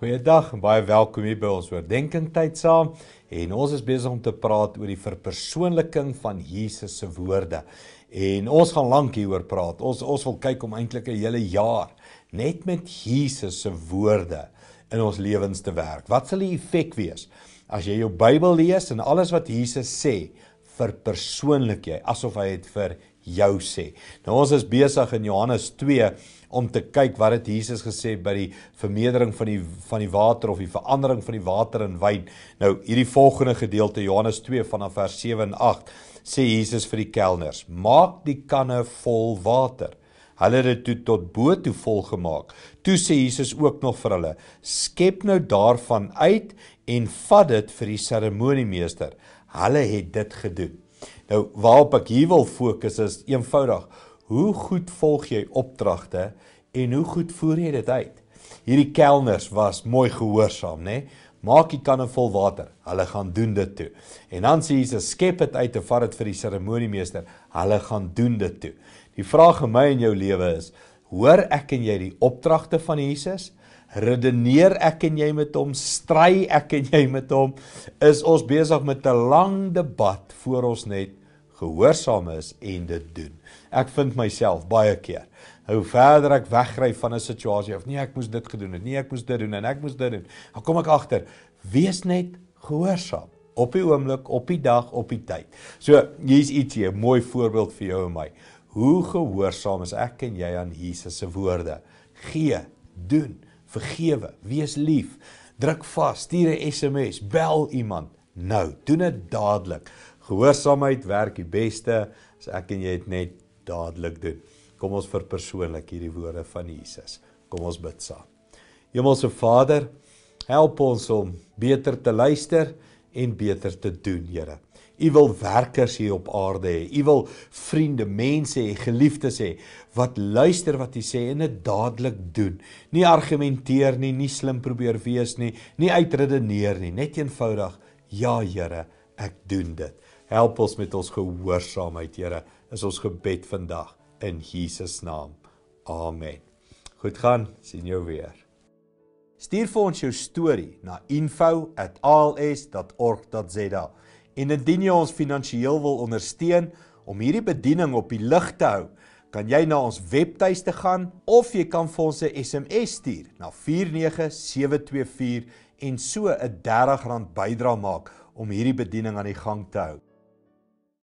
Goeiedag en baie welkom hier by ons oordeenking tyd saam en ons is besig om te praat oor die verpersoonliking van Jesus se woorde. En ons gaan lank hieroor praat. Ons ons wil kyk om eintlik 'n hele jaar net met Jesus se woorde in ons lewens te werk. Wat sal die effek wees as jy jou Bybel lees en alles wat Jesus sê verpersoonlik jy asof hy dit vir jou sê. Nou ons is besig in Johannes 2 om te kyk wat het Jesus gesê by die vermeerdering van die van die water of die verandering van die water in wyn. Nou hierdie volgende gedeelte Johannes 2 vanaf vers 7 en 8 sê Jesus vir die kelners: "Maak die kanne vol water." Hulle het dit toe tot bo toe vol gemaak. Toe sê Jesus ook nog vir hulle: "Skep nou daarvan uit en vat dit vir die seremoniemeester." Hulle het dit gedoen. Nou waarop ek hier wil fokus is eenvoudig. Hoe goed volg jy opdragte en hoe goed voer jy dit uit? Hierdie kelners was mooi gehoorsaam, né? Maak die kanne vol water. Hulle gaan doen dit toe. En dan sê Jesus, skep dit uit en vat dit vir die seremoniemeester. Hulle gaan doen dit toe. Die vraag in my en jou lewe is, hoor ek en jy die opdragte van Jesus? redeneer ek en jy met hom, stry ek en jy met hom, is ons besig met 'n lang debat voor ons net gehoorsaam is en dit doen. Ek vind myself baie keer Hoe verder ek wegry van 'n situasie of nee ek moes dit gedoen het, nee ek moes dit doen en ek moes dit doen. Dan kom ek agter, wees net gehoorsaam op die oomblik, op die dag, op die tyd. So hier's iets hier, 'n mooi voorbeeld vir jou en my. Hoe gehoorsaam is ek en jy aan Jesus se woorde? Gee, doen vergewe, wees lief, druk vas, stuur 'n SMS, bel iemand. Nou, doen dit dadelik. Gehoorsaamheid werk die beste as ek en jy dit net dadelik doen. Kom ons vir persoonlik hierdie woorde van Jesus. Kom ons bid saam. Hemelse Vader, help ons om beter te luister en beter te doen, Here. U wil werkers hier op aarde hê. U wil vriende, mense hê, geliefdes hê wat luister wat U sê en dit dadelik doen. Nie argumenteer nie, nie slim probeer wees nie, nie uitredeneer nie, net eenvoudig, ja Here, ek doen dit. Help ons met ons gehoorsaamheid, Here. Is ons gebed vandag in Jesus naam. Amen. Goed gaan, sien jou weer. Stuur vir ons jou storie na info@als.org.za. En indien jy ons finansiëel wil ondersteun om hierdie bediening op die lig te hou, kan jy na ons webtuiste gaan of jy kan vir ons 'n SMS stuur na 49724 en so 'n R30 bydrae maak om hierdie bediening aan die gang te hou.